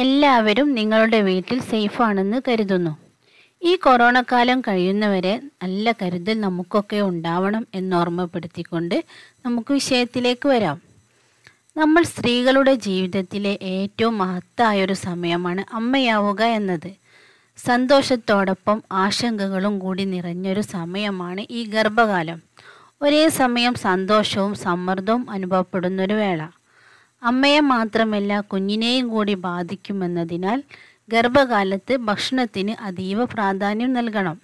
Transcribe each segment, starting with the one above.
എല്ലാവരും നിങ്ങളുടെ വീട്ടിൽ സേഫാണെന്ന് കരുതുന്നു ഈ കൊറോണ കാലം കഴിയുന്നവരെ നല്ല കരുതൽ നമുക്കൊക്കെ ഉണ്ടാവണം എന്ന് ഓർമ്മപ്പെടുത്തിക്കൊണ്ട് നമുക്ക് വിഷയത്തിലേക്ക് വരാം നമ്മൾ സ്ത്രീകളുടെ ജീവിതത്തിലെ ഏറ്റവും മഹത്തായ ഒരു സമയമാണ് അമ്മയാവുക എന്നത് സന്തോഷത്തോടൊപ്പം ആശങ്കകളും കൂടി നിറഞ്ഞൊരു സമയമാണ് ഈ ഗർഭകാലം ഒരേ സമയം സന്തോഷവും സമ്മർദ്ദവും അനുഭവപ്പെടുന്നൊരു വേള അമ്മയെ മാത്രമല്ല കുഞ്ഞിനെയും കൂടി ബാധിക്കുമെന്നതിനാൽ ഗർഭകാലത്ത് ഭക്ഷണത്തിന് അതീവ പ്രാധാന്യം നൽകണം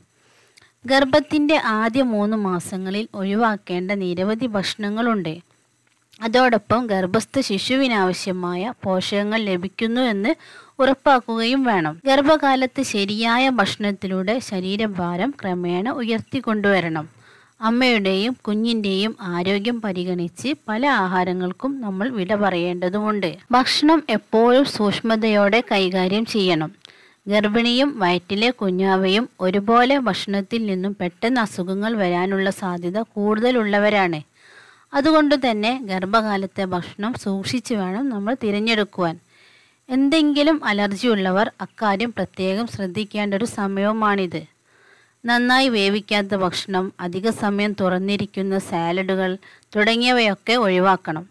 ഗർഭത്തിൻ്റെ ആദ്യ മൂന്ന് മാസങ്ങളിൽ ഒഴിവാക്കേണ്ട നിരവധി ഭക്ഷണങ്ങളുണ്ട് അതോടൊപ്പം ഗർഭസ്ഥ ശിശുവിനാവശ്യമായ പോഷകങ്ങൾ ലഭിക്കുന്നു എന്ന് ഉറപ്പാക്കുകയും വേണം ഗർഭകാലത്ത് ശരിയായ ഭക്ഷണത്തിലൂടെ ശരീരഭാരം ക്രമേണ ഉയർത്തിക്കൊണ്ടുവരണം അമ്മയുടെയും കുഞ്ഞിൻ്റെയും ആരോഗ്യം പരിഗണിച്ച് പല ആഹാരങ്ങൾക്കും നമ്മൾ വിട പറയേണ്ടതുമുണ്ട് ഭക്ഷണം എപ്പോഴും സൂക്ഷ്മതയോടെ കൈകാര്യം ചെയ്യണം ഗർഭിണിയും വയറ്റിലെ കുഞ്ഞാവയും ഒരുപോലെ ഭക്ഷണത്തിൽ നിന്നും പെട്ടെന്ന് അസുഖങ്ങൾ വരാനുള്ള സാധ്യത കൂടുതലുള്ളവരാണ് അതുകൊണ്ട് തന്നെ ഗർഭകാലത്തെ ഭക്ഷണം സൂക്ഷിച്ചു വേണം നമ്മൾ തിരഞ്ഞെടുക്കുവാൻ എന്തെങ്കിലും അലർജി ഉള്ളവർ അക്കാര്യം പ്രത്യേകം ശ്രദ്ധിക്കേണ്ട ഒരു സമയവുമാണിത് നന്നായി വേവിക്കാത്ത ഭക്ഷണം അധിക സമയം തുറന്നിരിക്കുന്ന സാലഡുകൾ തുടങ്ങിയവയൊക്കെ ഒഴിവാക്കണം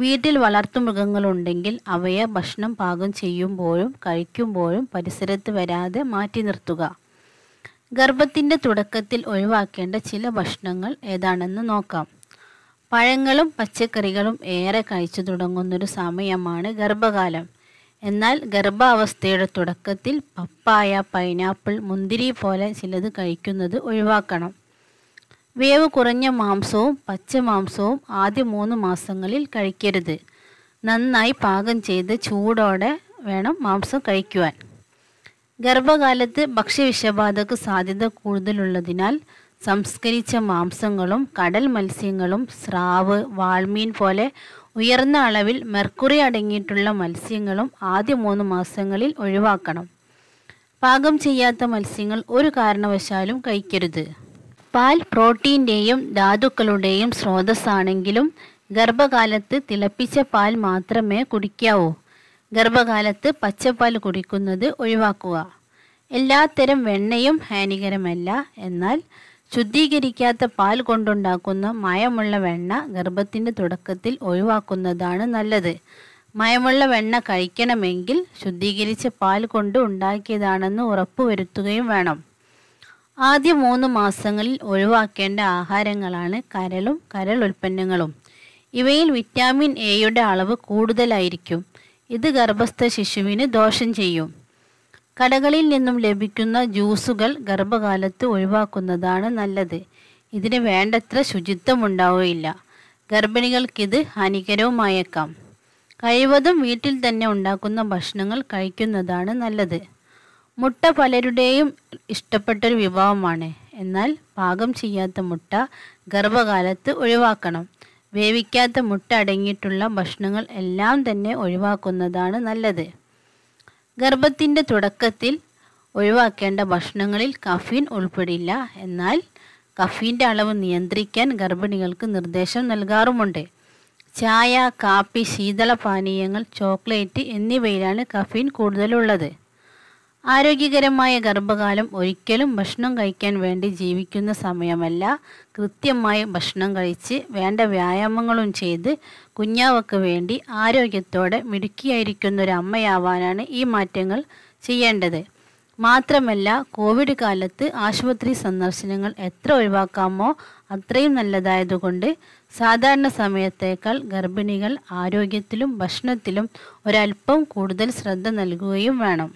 വീട്ടിൽ വളർത്തു മൃഗങ്ങളുണ്ടെങ്കിൽ അവയെ ഭക്ഷണം പാകം ചെയ്യുമ്പോഴും കഴിക്കുമ്പോഴും പരിസരത്ത് വരാതെ മാറ്റി നിർത്തുക ഗർഭത്തിൻ്റെ തുടക്കത്തിൽ ഒഴിവാക്കേണ്ട ചില ഭക്ഷണങ്ങൾ ഏതാണെന്ന് നോക്കാം പഴങ്ങളും പച്ചക്കറികളും ഏറെ കഴിച്ചു തുടങ്ങുന്നൊരു സമയമാണ് ഗർഭകാലം എന്നാൽ ഗർഭാവസ്ഥയുടെ തുടക്കത്തിൽ പപ്പായ പൈനാപ്പിൾ മുന്തിരി പോലെ ചിലത് കഴിക്കുന്നത് ഒഴിവാക്കണം വേവ് കുറഞ്ഞ മാംസവും പച്ച മാംസവും ആദ്യ മൂന്ന് മാസങ്ങളിൽ കഴിക്കരുത് നന്നായി പാകം ചെയ്ത് ചൂടോടെ വേണം മാംസം കഴിക്കുവാൻ ഗർഭകാലത്ത് ഭക്ഷ്യവിഷബാധക്ക് സാധ്യത കൂടുതലുള്ളതിനാൽ സംസ്കരിച്ച മാംസങ്ങളും കടൽ മത്സ്യങ്ങളും സ്രാവ് വാൾമീൻ പോലെ ഉയർന്ന അളവിൽ മെർക്കുറി അടങ്ങിയിട്ടുള്ള മത്സ്യങ്ങളും ആദ്യ മൂന്ന് മാസങ്ങളിൽ ഒഴിവാക്കണം പാകം ചെയ്യാത്ത മത്സ്യങ്ങൾ ഒരു കാരണവശാലും കഴിക്കരുത് പാൽ പ്രോട്ടീൻ്റെയും ധാതുക്കളുടെയും സ്രോതസ്സാണെങ്കിലും ഗർഭകാലത്ത് തിളപ്പിച്ച പാൽ മാത്രമേ കുടിക്കാവൂ ഗർഭകാലത്ത് പച്ചപ്പാൽ കുടിക്കുന്നത് ഒഴിവാക്കുക എല്ലാത്തരം വെണ്ണയും ഹാനികരമല്ല എന്നാൽ ശുദ്ധീകരിക്കാത്ത പാൽ കൊണ്ടുണ്ടാക്കുന്ന മയമുള്ള വെണ്ണ ഗർഭത്തിൻ്റെ തുടക്കത്തിൽ ഒഴിവാക്കുന്നതാണ് നല്ലത് മയമുള്ള വെണ്ണ കഴിക്കണമെങ്കിൽ ശുദ്ധീകരിച്ച പാൽ കൊണ്ട് ഉണ്ടാക്കിയതാണെന്ന് ഉറപ്പുവരുത്തുകയും വേണം ആദ്യ മൂന്ന് മാസങ്ങളിൽ ഒഴിവാക്കേണ്ട ആഹാരങ്ങളാണ് കരളും കരൾ ഉൽപ്പന്നങ്ങളും ഇവയിൽ വിറ്റാമിൻ എയുടെ അളവ് കൂടുതലായിരിക്കും ഇത് ഗർഭസ്ഥ ശിശുവിന് ദോഷം ചെയ്യും കടകളിൽ നിന്നും ലഭിക്കുന്ന ജ്യൂസുകൾ ഗർഭകാലത്ത് ഒഴിവാക്കുന്നതാണ് നല്ലത് ഇതിന് വേണ്ടത്ര ഉണ്ടാവുകയില്ല ഗർഭിണികൾക്കിത് ഹാനികരവുമായേക്കാം കഴിവതും വീട്ടിൽ തന്നെ ഉണ്ടാക്കുന്ന ഭക്ഷണങ്ങൾ കഴിക്കുന്നതാണ് നല്ലത് മുട്ട പലരുടെയും ഇഷ്ടപ്പെട്ടൊരു വിഭവമാണ് എന്നാൽ പാകം ചെയ്യാത്ത മുട്ട ഗർഭകാലത്ത് ഒഴിവാക്കണം വേവിക്കാത്ത മുട്ട അടങ്ങിയിട്ടുള്ള ഭക്ഷണങ്ങൾ എല്ലാം തന്നെ ഒഴിവാക്കുന്നതാണ് നല്ലത് ഗർഭത്തിൻ്റെ തുടക്കത്തിൽ ഒഴിവാക്കേണ്ട ഭക്ഷണങ്ങളിൽ കഫീൻ ഉൾപ്പെടില്ല എന്നാൽ കഫീൻ്റെ അളവ് നിയന്ത്രിക്കാൻ ഗർഭിണികൾക്ക് നിർദ്ദേശം നൽകാറുമുണ്ട് ചായ കാപ്പി ശീതള പാനീയങ്ങൾ ചോക്ലേറ്റ് എന്നിവയിലാണ് കഫീൻ കൂടുതലുള്ളത് ആരോഗ്യകരമായ ഗർഭകാലം ഒരിക്കലും ഭക്ഷണം കഴിക്കാൻ വേണ്ടി ജീവിക്കുന്ന സമയമല്ല കൃത്യമായി ഭക്ഷണം കഴിച്ച് വേണ്ട വ്യായാമങ്ങളും ചെയ്ത് കുഞ്ഞാവക്ക് വേണ്ടി ആരോഗ്യത്തോടെ മിടുക്കിയായിരിക്കുന്ന ഒരു അമ്മയാവാനാണ് ഈ മാറ്റങ്ങൾ ചെയ്യേണ്ടത് മാത്രമല്ല കോവിഡ് കാലത്ത് ആശുപത്രി സന്ദർശനങ്ങൾ എത്ര ഒഴിവാക്കാമോ അത്രയും നല്ലതായതുകൊണ്ട് സാധാരണ സമയത്തേക്കാൾ ഗർഭിണികൾ ആരോഗ്യത്തിലും ഭക്ഷണത്തിലും ഒരല്പം കൂടുതൽ ശ്രദ്ധ നൽകുകയും വേണം